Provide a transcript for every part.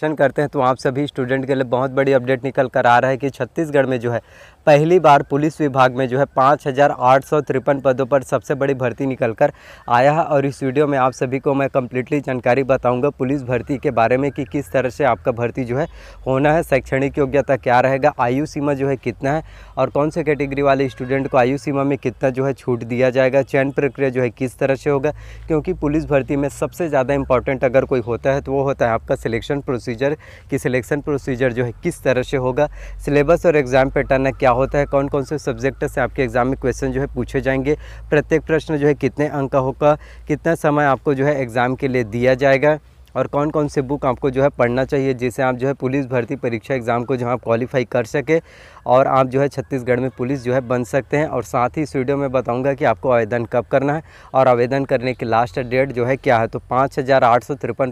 question करते हैं तो आप सभी स्टूडेंट के लिए बहुत बड़ी अपडेट निकल कर आ रहा है कि छत्तीसगढ़ में जो है पहली बार पुलिस विभाग में जो है पाँच हज़ार आठ सौ तिरपन पदों पर सबसे बड़ी भर्ती निकल कर आया है और इस वीडियो में आप सभी को मैं कम्प्लीटली जानकारी बताऊंगा पुलिस भर्ती के बारे में कि किस तरह से आपका भर्ती जो है होना है शैक्षणिक योग्यता क्या रहेगा आयु सीमा जो है कितना है और कौन से कैटेगरी वाले स्टूडेंट को आयु सीमा में कितना जो है छूट दिया जाएगा चयन प्रक्रिया जो है किस तरह से होगा क्योंकि पुलिस भर्ती में सबसे ज़्यादा इंपॉर्टेंट अगर कोई होता है तो वो होता है आपका सिलेक्शन प्रोसेस प्रोसीजर कि सिलेक्शन प्रोसीजर जो है किस तरह से होगा सिलेबस और एग्ज़ाम पैटर्न क्या होता है कौन कौन से सब्जेक्ट से आपके एग्ज़ाम में क्वेश्चन जो है पूछे जाएंगे प्रत्येक प्रश्न जो है कितने अंक का होगा कितना समय आपको जो है एग्ज़ाम के लिए दिया जाएगा और कौन कौन से बुक आपको जो है पढ़ना चाहिए जिससे आप जो है पुलिस भर्ती परीक्षा एग्ज़ाम को जो आप क्वालिफाई कर सके और आप जो है छत्तीसगढ़ में पुलिस जो है बन सकते हैं और साथ ही इस वीडियो में बताऊँगा कि आपको आवेदन कब करना है और आवेदन करने की लास्ट डेट जो है क्या है तो पाँच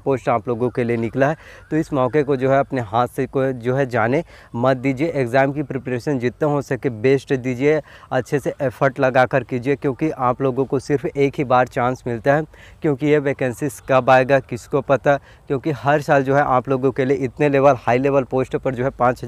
पोस्ट आप लोगों के लिए निकला है तो इस मौके को जो है अपने हाथ से को जो है जाने मत दीजिए एग्ज़ाम की प्रिपरेशन जितना हो सके बेस्ट दीजिए अच्छे से एफर्ट लगा कर कीजिए क्योंकि आप लोगों को सिर्फ एक ही बार चांस मिलता है क्योंकि ये वैकेंसीज कब आएगा किसको पता क्योंकि हर साल जो है आप लोगों के लिए इतने लेवल हाई लेवल पोस्ट पर जो है पाँच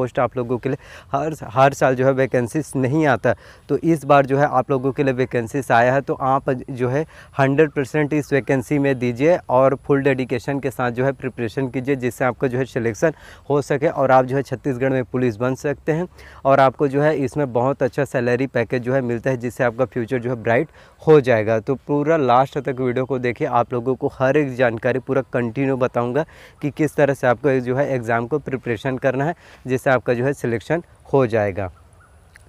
पोस्ट आप लोगों के लिए हर हर साल जो है वैकेंसीज नहीं आता तो इस बार जो है आप लोगों के लिए वैकेंसीज आया है तो आप जो है हंड्रेड परसेंट इस वैकेंसी में दीजिए और फुल डेडिकेशन के साथ जो है प्रिपरेशन कीजिए जिससे आपका जो है सिलेक्शन हो सके और आप जो है छत्तीसगढ़ में पुलिस बन सकते हैं और आपको जो है इसमें बहुत अच्छा सैलरी पैकेज जो है मिलता है जिससे आपका फ्यूचर जो है ब्राइट हो जाएगा तो पूरा लास्ट तक वीडियो को देखिए आप लोगों को हर एक जानकारी पूरा कंटिन्यू बताऊँगा कि किस तरह से आपको जो है एग्ज़ाम को प्रिपरेशन करना है जिससे आपका जो है सिलेक्शन हो जाएगा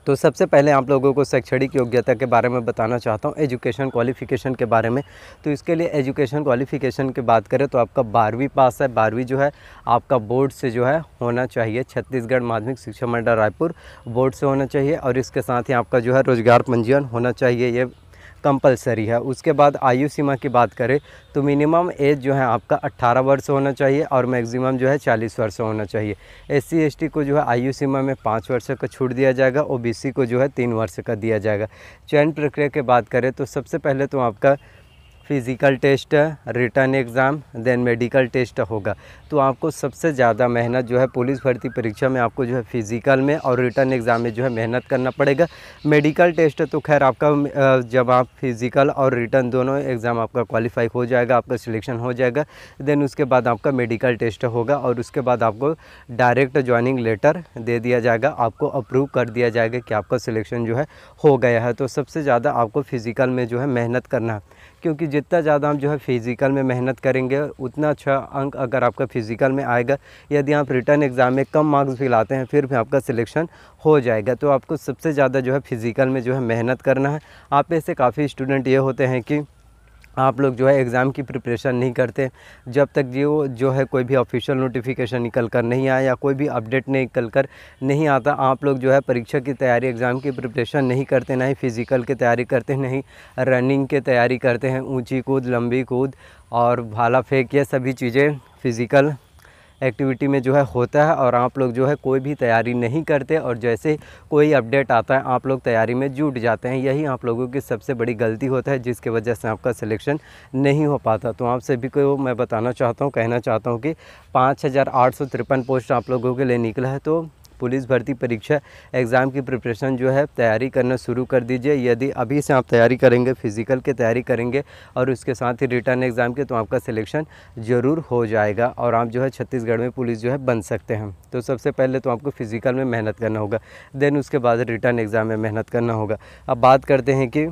तो सबसे पहले आप लोगों को शैक्षणिक योग्यता के बारे में बताना चाहता हूँ एजुकेशन क्वालिफ़िकेशन के बारे में तो इसके लिए एजुकेशन क्वालिफ़िकेशन की बात करें तो आपका बारहवीं पास है बारहवीं जो है आपका बोर्ड से जो है होना चाहिए छत्तीसगढ़ माध्यमिक शिक्षा मंडल रायपुर बोर्ड से होना चाहिए और इसके साथ ही आपका जो है रोज़गार पंजीयन होना चाहिए ये कंपलसरी है उसके बाद आयु सीमा की बात करें तो मिनिमम एज जो है आपका 18 वर्ष होना चाहिए और मैक्सिमम जो है 40 वर्ष होना चाहिए एस सी को जो है आयु सीमा में पाँच वर्ष का छूट दिया जाएगा ओ को जो है तीन वर्ष का दिया जाएगा चयन प्रक्रिया की बात करें तो सबसे पहले तो आपका physical test written exam then medical test होगा तो आपको सबसे ज़्यादा मेहनत जो है पुलिस भर्ती परीक्षा में आपको जो है फिज़िकल में और रिटर्न एग्ज़ाम में जो है मेहनत करना पड़ेगा मेडिकल टेस्ट तो खैर आपका जब आप फिज़िकल और रिटर्न दोनों एग्ज़ाम आपका क्वालिफाई हो जाएगा आपका सिलेक्शन हो जाएगा देन उसके बाद आपका मेडिकल टेस्ट होगा और उसके बाद आपको डायरेक्ट ज्वाइनिंग लेटर दे दिया जाएगा आपको अप्रूव कर दिया जाएगा कि आपका सिलेक्शन जो है हो गया है तो सबसे ज़्यादा आपको फ़िज़िकल में जो है मेहनत करना क्योंकि जितना ज़्यादा हम जो है फिज़िकल में मेहनत करेंगे उतना अच्छा अंक अगर आपका फिज़िकल में आएगा यदि आप रिटर्न एग्ज़ाम में कम मार्क्स भी लाते हैं फिर भी आपका सिलेक्शन हो जाएगा तो आपको सबसे ज़्यादा जो है फिज़िकल में जो है मेहनत करना है आप ऐसे काफ़ी स्टूडेंट ये होते हैं कि आप लोग जो है एग्ज़ाम की प्रिपरेशन नहीं करते जब तक जो जो है कोई भी ऑफिशियल नोटिफिकेशन निकल कर नहीं आया या कोई भी अपडेट निकल कर नहीं आता आप लोग जो है परीक्षा की तैयारी एग्ज़ाम की प्रिपरेशन नहीं करते ना ही फ़िज़िकल की तैयारी करते नहीं रनिंग की तैयारी करते हैं ऊंची कूद लंबी कूद और भाला फेंक ये सभी चीज़ें फ़िज़िकल एक्टिविटी में जो है होता है और आप लोग जो है कोई भी तैयारी नहीं करते और जैसे कोई अपडेट आता है आप लोग तैयारी में जुट जाते हैं यही आप लोगों की सबसे बड़ी गलती होता है जिसकी वजह से आपका सिलेक्शन नहीं हो पाता तो आप सभी को मैं बताना चाहता हूँ कहना चाहता हूँ कि पाँच पोस्ट आप लोगों के लिए निकला है तो पुलिस भर्ती परीक्षा एग्ज़ाम की प्रिपरेशन जो है तैयारी करना शुरू कर दीजिए यदि अभी से आप तैयारी करेंगे फिज़िकल की तैयारी करेंगे और उसके साथ ही रिटर्न एग्ज़ाम के तो आपका सिलेक्शन ज़रूर हो जाएगा और आप जो है छत्तीसगढ़ में पुलिस जो है बन सकते हैं तो सबसे पहले तो आपको फ़िज़िकल में मेहनत करना होगा देन उसके बाद रिटर्न एग्ज़ाम में मेहनत करना होगा अब बात करते हैं कि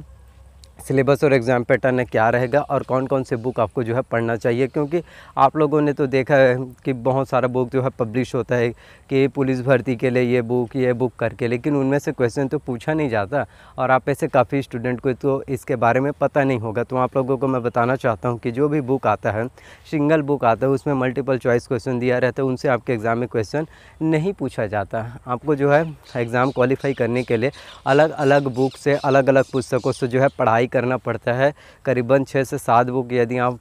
सिलेबस और एग्ज़ाम पैटर्न क्या रहेगा और कौन कौन से बुक आपको जो है पढ़ना चाहिए क्योंकि आप लोगों ने तो देखा है कि बहुत सारा बुक जो है पब्लिश होता है कि पुलिस भर्ती के लिए ये बुक ये बुक करके लेकिन उनमें से क्वेश्चन तो पूछा नहीं जाता और आप ऐसे काफ़ी स्टूडेंट को तो इसके बारे में पता नहीं होगा तो आप लोगों को मैं बताना चाहता हूँ कि जो भी बुक आता है सिंगल बुक आता है उसमें मल्टीपल चॉइस क्वेश्चन दिया रहता है उनसे आपके एग्ज़ाम में क्वेश्चन नहीं पूछा जाता आपको जो है एग्ज़ाम क्वालिफाई करने के लिए अलग अलग बुक से अलग अलग पुस्तकों से जो है पढ़ाई करना पड़ता है करीबन छः से सात बुक यदि आप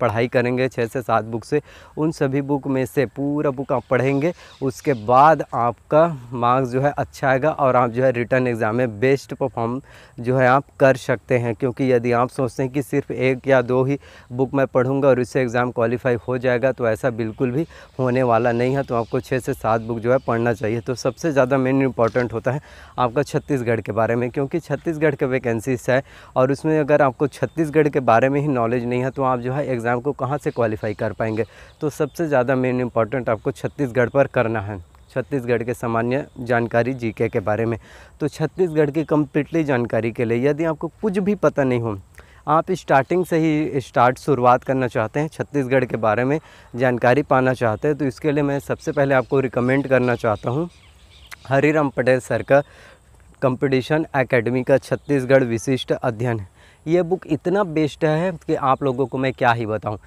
पढ़ाई करेंगे छः से सात बुक से उन सभी बुक में से पूरा बुक आप पढ़ेंगे उसके बाद आपका मार्क्स जो है अच्छा आएगा और आप जो है रिटर्न एग्ज़ाम में बेस्ट परफॉर्म जो है आप कर सकते हैं क्योंकि यदि आप सोचते हैं कि सिर्फ एक या दो ही बुक मैं पढ़ूंगा और इससे एग्ज़ाम क्वालिफाई हो जाएगा तो ऐसा बिल्कुल भी होने वाला नहीं है तो आपको छः से सात बुक जो है पढ़ना चाहिए तो सबसे ज़्यादा मेन इंपॉर्टेंट होता है आपका छत्तीसगढ़ के बारे में क्योंकि छत्तीसगढ़ के वैकेंसीज है और उसमें अगर आपको छत्तीसगढ़ के बारे में ही नॉलेज नहीं है तो आप जो है एग्ज़ाम एग्ज़ाम को कहाँ से क्वालिफाई कर पाएंगे तो सबसे ज़्यादा मेन इम्पॉर्टेंट आपको छत्तीसगढ़ पर करना है छत्तीसगढ़ के सामान्य जानकारी जीके के बारे में तो छत्तीसगढ़ की कम्प्लीटली जानकारी के लिए यदि आपको कुछ भी पता नहीं हो आप स्टार्टिंग से ही स्टार्ट शुरुआत करना चाहते हैं छत्तीसगढ़ के बारे में जानकारी पाना चाहते हैं तो इसके लिए मैं सबसे पहले आपको रिकमेंड करना चाहता हूँ हरीराम पटेल सर का कंपटीशन एकेडमी का छत्तीसगढ़ विशिष्ट अध्ययन ये बुक इतना बेस्ट है कि आप लोगों को मैं क्या ही बताऊँ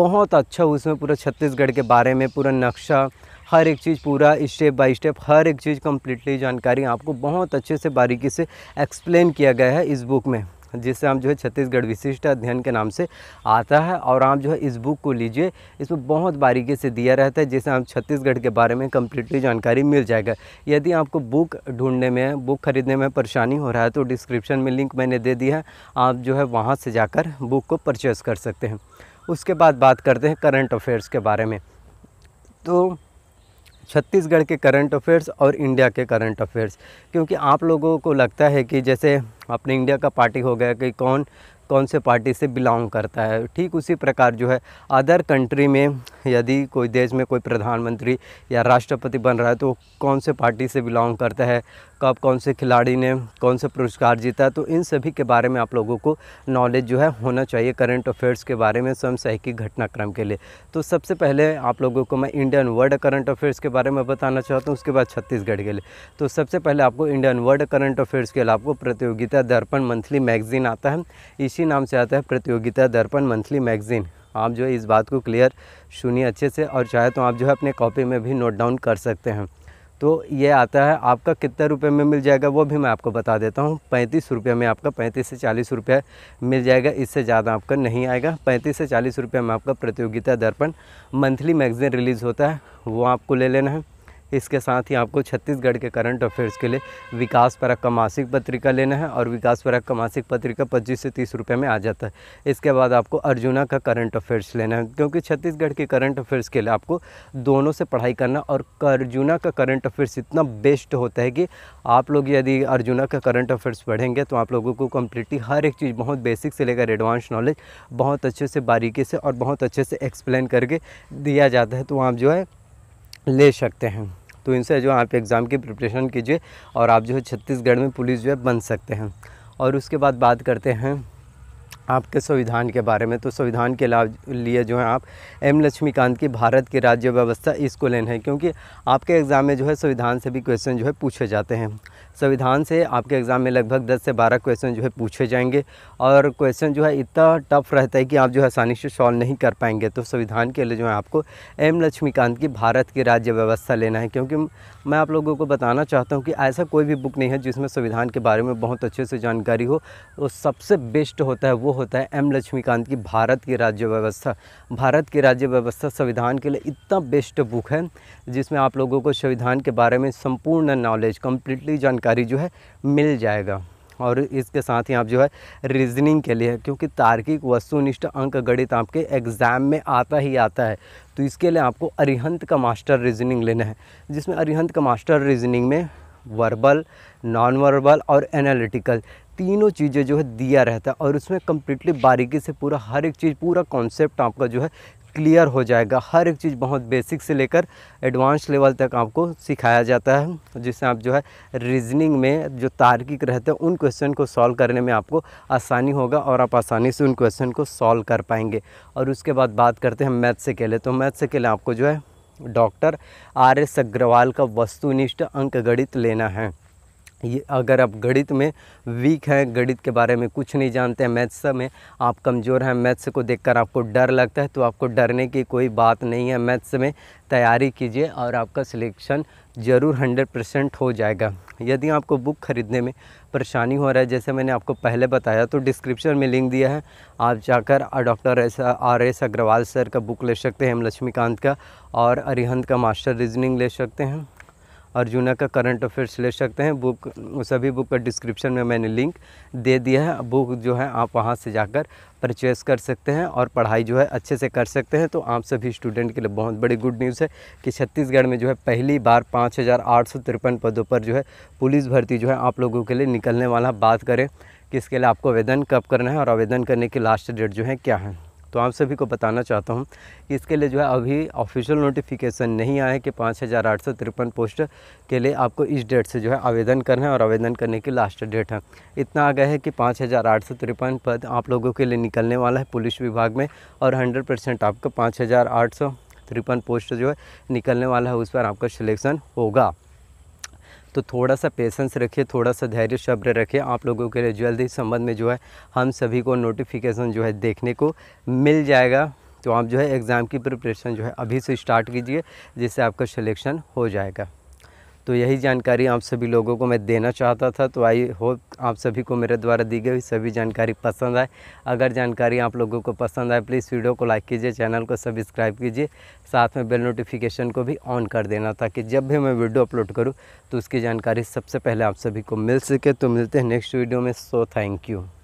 बहुत अच्छा उसमें पूरा छत्तीसगढ़ के बारे में पूरा नक्शा हर एक चीज़ पूरा स्टेप बाय स्टेप हर एक चीज़ कम्प्लीटली जानकारी आपको बहुत अच्छे से बारीकी से एक्सप्लेन किया गया है इस बुक में जिसे हम जो है छत्तीसगढ़ विशिष्ट अध्ययन के नाम से आता है और आप जो है इस बुक को लीजिए इसमें बहुत बारीकी से दिया रहता है जिससे हम छत्तीसगढ़ के बारे में कम्प्लीटली जानकारी मिल जाएगा यदि आपको बुक ढूंढने में बुक ख़रीदने में परेशानी हो रहा है तो डिस्क्रिप्शन में लिंक मैंने दे दिया है आप जो है वहाँ से जाकर बुक को परचेज़ कर सकते हैं उसके बाद बात करते हैं करंट अफेयर्स के बारे में तो छत्तीसगढ़ के करंट अफेयर्स और इंडिया के करंट अफेयर्स क्योंकि आप लोगों को लगता है कि जैसे अपने इंडिया का पार्टी हो गया कि कौन कौन से पार्टी से बिलोंग करता है ठीक उसी प्रकार जो है अदर कंट्री में यदि कोई देश में कोई प्रधानमंत्री या राष्ट्रपति बन रहा है तो कौन से पार्टी से बिलोंग करता है कब कौन से खिलाड़ी ने कौन से पुरस्कार जीता तो इन सभी के बारे में आप लोगों को नॉलेज जो है होना चाहिए करंट अफेयर्स के बारे में स्वयं समसाहिकी घटनाक्रम के लिए तो सबसे पहले आप लोगों को मैं इंडियन वर्ल्ड करंट अफेयर्स के बारे में बताना चाहता हूँ उसके बाद छत्तीसगढ़ के लिए तो सबसे पहले आपको इंडियन वर्ल्ड करंट अफेयर्स के लिए आपको प्रतियोगिता दर्पण मंथली मैगजीन आता है इसी नाम से आता है प्रतियोगिता दर्पण मंथली मैगजीन आप जो है इस बात को क्लियर सुनिए अच्छे से और चाहे तो आप जो है अपने कॉपी में भी नोट डाउन कर सकते हैं तो ये आता है आपका कितने रुपए में मिल जाएगा वो भी मैं आपको बता देता हूँ पैंतीस रुपये में आपका पैंतीस से चालीस रुपये मिल जाएगा इससे ज़्यादा आपका नहीं आएगा पैंतीस से चालीस रुपये में आपका प्रतियोगिता दर्पण मंथली मैगजीन रिलीज़ होता है वो आपको ले लेना है इसके साथ ही आपको छत्तीसगढ़ के करंट अफेयर्स के लिए विकास परक का मासिक पत्रिका लेना है और विकास परक का मासिक पत्रिका पच्चीस से तीस रुपये में आ जाता है इसके बाद आपको अर्जुना का करंट अफेयर्स लेना है क्योंकि छत्तीसगढ़ के करंट अफेयर्स के लिए आपको दोनों से पढ़ाई करना और अर्जुना का करंट अफेयर्स इतना बेस्ट होता है कि आप लोग यदि अर्जुना का करंट अफेयर्स पढ़ेंगे तो आप लोगों को कम्प्लीटली हर एक चीज़ बहुत बेसिक से लेकर एडवांस नॉलेज बहुत अच्छे से बारीकी से और बहुत अच्छे से एक्सप्लेन करके दिया जाता है तो आप जो है ले सकते हैं तो इनसे जो आप एग्ज़ाम की प्रिपरेशन कीजिए और आप जो है छत्तीसगढ़ में पुलिस जो है बन सकते हैं और उसके बाद बात करते हैं आपके संविधान के बारे में तो संविधान के लिए जो है आप एम लक्ष्मीकांत की भारत की राज्य व्यवस्था इसको लेना है क्योंकि आपके एग्ज़ाम में जो है संविधान से भी क्वेश्चन जो है पूछे जाते हैं संविधान से आपके एग्ज़ाम में लगभग 10 से 12 क्वेश्चन जो है पूछे जाएंगे और क्वेश्चन जो है इतना टफ रहता है कि आप जो है आसानी से सॉल्व नहीं कर पाएंगे तो संविधान के लिए जो है आपको एम लक्ष्मीकांत की भारत की राज्य व्यवस्था लेना है क्योंकि मैं आप लोगों को बताना चाहता हूँ कि ऐसा कोई भी बुक नहीं है जिसमें संविधान के बारे में बहुत अच्छे से जानकारी हो और सबसे बेस्ट होता है वो होता है एम लक्ष्मीकांत की भारत की राज्य व्यवस्था भारत की राज्य व्यवस्था संविधान के लिए इतना बेस्ट बुक है जिसमें आप लोगों को संविधान के बारे में संपूर्ण नॉलेज कम्प्लीटली जानकारी जो है मिल जाएगा और इसके साथ ही आप जो है रीजनिंग के लिए क्योंकि तार्किक वस्तुनिष्ठ अंक गणित आपके एग्ज़ाम में आता ही आता है तो इसके लिए आपको अरिहंत का मास्टर रीजनिंग लेना है जिसमें अरिहंत का मास्टर रीजनिंग में वर्बल नॉन वर्बल और एनालिटिकल तीनों चीज़ें जो है दिया रहता है और उसमें कम्प्लीटली बारीकी से पूरा हर एक चीज़ पूरा कॉन्सेप्ट आपका जो है क्लियर हो जाएगा हर एक चीज़ बहुत बेसिक से लेकर एडवांस लेवल तक आपको सिखाया जाता है जिससे आप जो है रीजनिंग में जो तार्किक रहते हैं उन क्वेश्चन को सॉल्व करने में आपको आसानी होगा और आप आसानी से उन क्वेश्चन को सॉल्व कर पाएंगे और उसके बाद बात करते हैं मैथ से लिए तो मैथ से लिए आपको जो है डॉक्टर आर एस अग्रवाल का वस्तुनिष्ठ अंकगणित लेना है ये अगर आप गणित में वीक हैं गणित के बारे में कुछ नहीं जानते हैं मैथ्स में आप कमज़ोर हैं मैथ्स को देखकर आपको डर लगता है तो आपको डरने की कोई बात नहीं है मैथ्स में तैयारी कीजिए और आपका सिलेक्शन ज़रूर हंड्रेड परसेंट हो जाएगा यदि आपको बुक ख़रीदने में परेशानी हो रहा है जैसे मैंने आपको पहले बताया तो डिस्क्रिप्शन में लिंक दिया है आप जाकर doctor S R S Agarwal sir का बुक ले सकते हैं एम लक्ष्मीकांत का और अरिहंत का मास्टर रीजनिंग ले सकते हैं अर्जुना का करंट अफेयर्स ले सकते हैं बुक सभी बुक का डिस्क्रिप्शन में मैंने लिंक दे दिया है बुक जो है आप वहाँ से जाकर परचेस कर सकते हैं और पढ़ाई जो है अच्छे से कर सकते हैं तो आप सभी स्टूडेंट के लिए बहुत बड़ी गुड न्यूज़ है कि छत्तीसगढ़ में जो है पहली बार पाँच पदों पर जो है पुलिस भर्ती जो है आप लोगों के लिए निकलने वाला बात करें कि इसके लिए आपको आवेदन कब करना है और आवेदन करने की लास्ट डेट जो है क्या है तो आप सभी को बताना चाहता हूँ कि इसके लिए जो है अभी ऑफिशियल नोटिफिकेशन नहीं आया है कि पाँच हज़ार आठ सौ तिरपन पोस्ट के लिए आपको इस डेट से जो है आवेदन करना है और आवेदन करने की लास्ट डेट है इतना आ गया है कि पाँच हज़ार आठ सौ तिरपन पद आप लोगों के लिए निकलने वाला है पुलिस विभाग में और हंड्रेड परसेंट आपका पाँच हज़ार आठ सौ तिरपन पोस्ट जो है निकलने वाला है उस पर आपका सिलेक्शन होगा तो थोड़ा सा पेशेंस रखिए थोड़ा सा धैर्य शब्र रखिए आप लोगों के लिए जल्द ही संबंध में जो है हम सभी को नोटिफिकेशन जो है देखने को मिल जाएगा तो आप जो है एग्ज़ाम की प्रिपरेशन जो है अभी से स्टार्ट कीजिए जिससे आपका सिलेक्शन हो जाएगा तो यही जानकारी आप सभी लोगों को मैं देना चाहता था तो आई होप आप सभी को मेरे द्वारा दी गई सभी जानकारी पसंद आए अगर जानकारी आप लोगों को पसंद आए प्लीज़ वीडियो को लाइक कीजिए चैनल को सब्सक्राइब कीजिए साथ में बेल नोटिफिकेशन को भी ऑन कर देना ताकि जब भी मैं वीडियो अपलोड करूँ तो उसकी जानकारी सबसे पहले आप सभी को मिल सके तो मिलते हैं नेक्स्ट वीडियो में सो थैंक यू